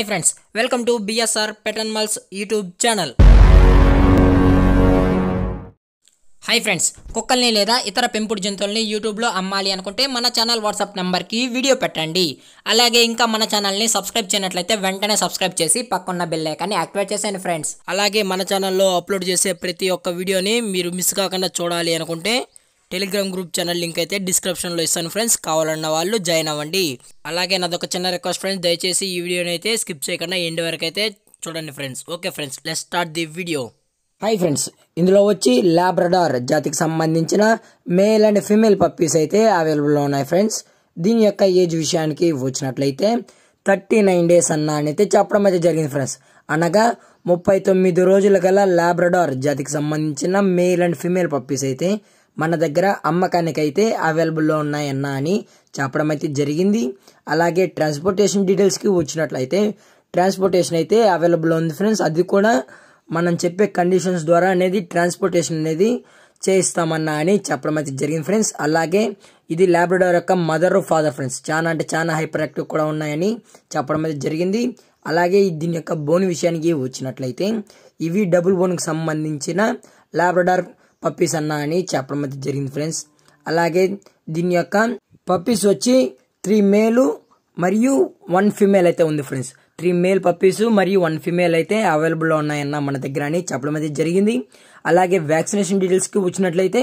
hi friends welcome to BSR pet animals YouTube channel hi friends కుక్కల్ని లేదా ఇతర పెంపుడు జంతువుల్ని యూట్యూబ్లో అమ్మాలి అనుకుంటే మన ఛానల్ వాట్సాప్ నెంబర్కి వీడియో పెట్టండి అలాగే ఇంకా మన ఛానల్ని సబ్స్క్రైబ్ చేయనట్లయితే వెంటనే సబ్స్క్రైబ్ చేసి పక్కన్న బెల్ ఐకాన్ని యాక్టివేట్ చేసేయండి ఫ్రెండ్స్ అలాగే మన ఛానల్లో అప్లోడ్ చేసే ప్రతి ఒక్క వీడియోని మీరు మిస్ కాకుండా చూడాలి అనుకుంటే టెలిగ్రామ్ గ్రూప్ ఛానల్ లింక్ అయితే డిస్క్రిప్షన్లో ఇస్తాను ఫ్రెండ్స్ కావాలన్న వాళ్ళు జాయిన్ అవ్వండి అలాగే నాదొక చిన్న రిక్వెస్ట్ ఫ్రెండ్స్ దయచేసి ఈ వీడియోని అయితే స్కిప్ చేయకుండా ఎండ్ వరకు అయితే చూడండి friends okay friends let start the video hi friends ఇందులో వచ్చి లాబ్రడార్ జాతికి సంబంధించిన మేల్ అండ్ ఫిమేల్ పప్పీస్ అయితే అవైలబుల్లో ఉన్నాయి ఫ్రెండ్స్ దీని యొక్క ఏజ్ విషయానికి వచ్చినట్లయితే థర్టీ నైన్ డేస్ అన్న అని అయితే చెప్పడం అయితే జరిగింది ఫ్రెండ్స్ అనగా ముప్పై తొమ్మిది రోజుల గల లాబ్రడార్ జాతికి సంబంధించిన మేల్ అండ్ ఫిమేల్ పప్పీస్ అయితే మన దగ్గర అమ్మకానికైతే అవైలబుల్లో ఉన్నాయన్న అని చెప్పడం అయితే జరిగింది అలాగే ట్రాన్స్పోర్టేషన్ డీటెయిల్స్కి వచ్చినట్లయితే ట్రాన్స్పోర్టేషన్ అయితే అవైలబుల్ ఉంది ఫ్రెండ్స్ అది కూడా మనం చెప్పే కండిషన్స్ ద్వారా అనేది ట్రాన్స్పోర్టేషన్ అనేది చేయిస్తామన్నా అని చెప్పడం అయితే జరిగింది ఫ్రెండ్స్ అలాగే ఇది ల్యాబ్రడార్ యొక్క మదర్ ఫాదర్ ఫ్రెండ్స్ చాలా అంటే చాలా హైపర్ యాక్టివ్ కూడా ఉన్నాయని చెప్పడం అయితే జరిగింది అలాగే దీని యొక్క బోన్ విషయానికి వచ్చినట్లయితే ఇవి డబుల్ బోన్కి సంబంధించిన ల్యాబ్రడార్ పప్పీస్ అన్న అని చెప్పడం అయితే జరిగింది ఫ్రెండ్స్ అలాగే దీని యొక్క పప్పీస్ వచ్చి త్రీ మేలు మరియు వన్ ఫిమేల్ అయితే ఉంది ఫ్రెండ్స్ త్రీ మేల్ పప్పీస్ మరియు వన్ ఫిమేల్ అయితే అవైలబుల్లో ఉన్నాయన్న మన దగ్గర అని చెప్పడం అయితే జరిగింది అలాగే వ్యాక్సినేషన్ డీటెయిల్స్కి వచ్చినట్లయితే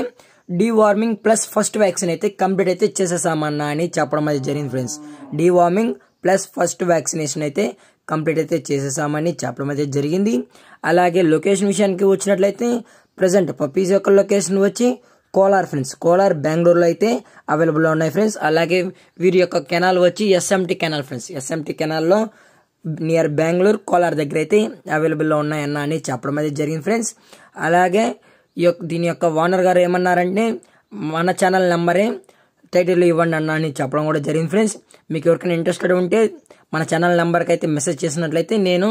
డివార్మింగ్ ప్లస్ ఫస్ట్ వ్యాక్సిన్ అయితే కంప్లీట్ అయితే చేసేసామన్నా అని చెప్పడం అయితే జరిగింది friends deworming plus first vaccination అయితే కంప్లీట్ అయితే చేసేసామని చెప్పడం అయితే జరిగింది అలాగే లొకేషన్ విషయానికి వచ్చినట్లయితే ప్రజెంట్ పప్పీస్ యొక్క లొకేషన్ వచ్చి కోలార్ ఫ్రెండ్స్ కోలార్ బెంగళూరులో అయితే అవైలబుల్లో ఉన్నాయి ఫ్రెండ్స్ అలాగే వీరి యొక్క కెనాల్ వచ్చి ఎస్ఎంటి కెనాల్ ఫ్రెండ్స్ ఎస్ఎంటి కెనాల్లో నియర్ బెంగళూరు కోలార్ దగ్గర అయితే అవైలబుల్లో ఉన్నాయన్న అని చెప్పడం అయితే జరిగింది ఫ్రెండ్స్ అలాగే ఈ యొక్క దీని యొక్క ఓనర్ గారు ఏమన్నారంటే మన ఛానల్ నెంబరే టైటిల్ ఇవ్వండి అన్న అని చెప్పడం కూడా జరిగింది ఫ్రెండ్స్ మీకు ఎవరికైనా ఇంట్రెస్టెడ్ ఉంటే మన ఛానల్ నెంబర్కి అయితే మెసేజ్ చేసినట్లయితే నేను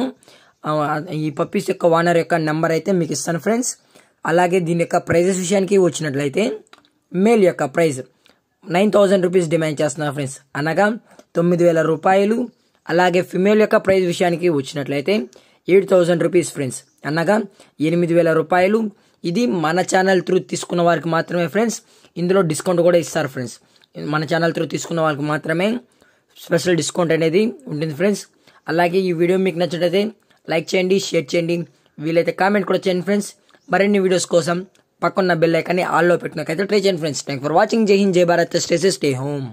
ఈ పప్పీస్ యొక్క ఓనర్ యొక్క నెంబర్ అయితే మీకు ఇస్తాను ఫ్రెండ్స్ అలాగే దీని యొక్క ప్రైజెస్ విషయానికి వచ్చినట్లయితే మేల్ యొక్క price nine thousand rupees demand చేస్తున్నారు ఫ్రెండ్స్ అనగా తొమ్మిది వేల రూపాయలు అలాగే ఫిమేల్ యొక్క ప్రైజ్ విషయానికి వచ్చినట్లయితే ఎయిట్ థౌజండ్ రూపీస్ ఫ్రెండ్స్ అనగా ఎనిమిది వేల రూపాయలు ఇది మన ఛానల్ త్రూ తీసుకున్న వారికి మాత్రమే ఫ్రెండ్స్ ఇందులో డిస్కౌంట్ కూడా ఇస్తారు ఫ్రెండ్స్ మన ఛానల్ త్రూ తీసుకున్న వారికి మాత్రమే స్పెషల్ డిస్కౌంట్ అనేది ఉంటుంది ఫ్రెండ్స్ అలాగే ఈ వీడియో మీకు నచ్చినట్లయితే లైక్ చేయండి షేర్ చేయండి వీలైతే కామెంట్ కూడా చేయండి ఫ్రెండ్స్ మరిన్ని వీడియోస్ కోసం పక్కన్న బెల్ ఐకాన్ని ఆల్లో పెట్టినకైతే ట్రై చేయండి ఫ్రెండ్స్ థ్యాంక్ ఫర్ వాచింగ్ జై హింద్ జై భారత్ స్టే స్టే హోమ్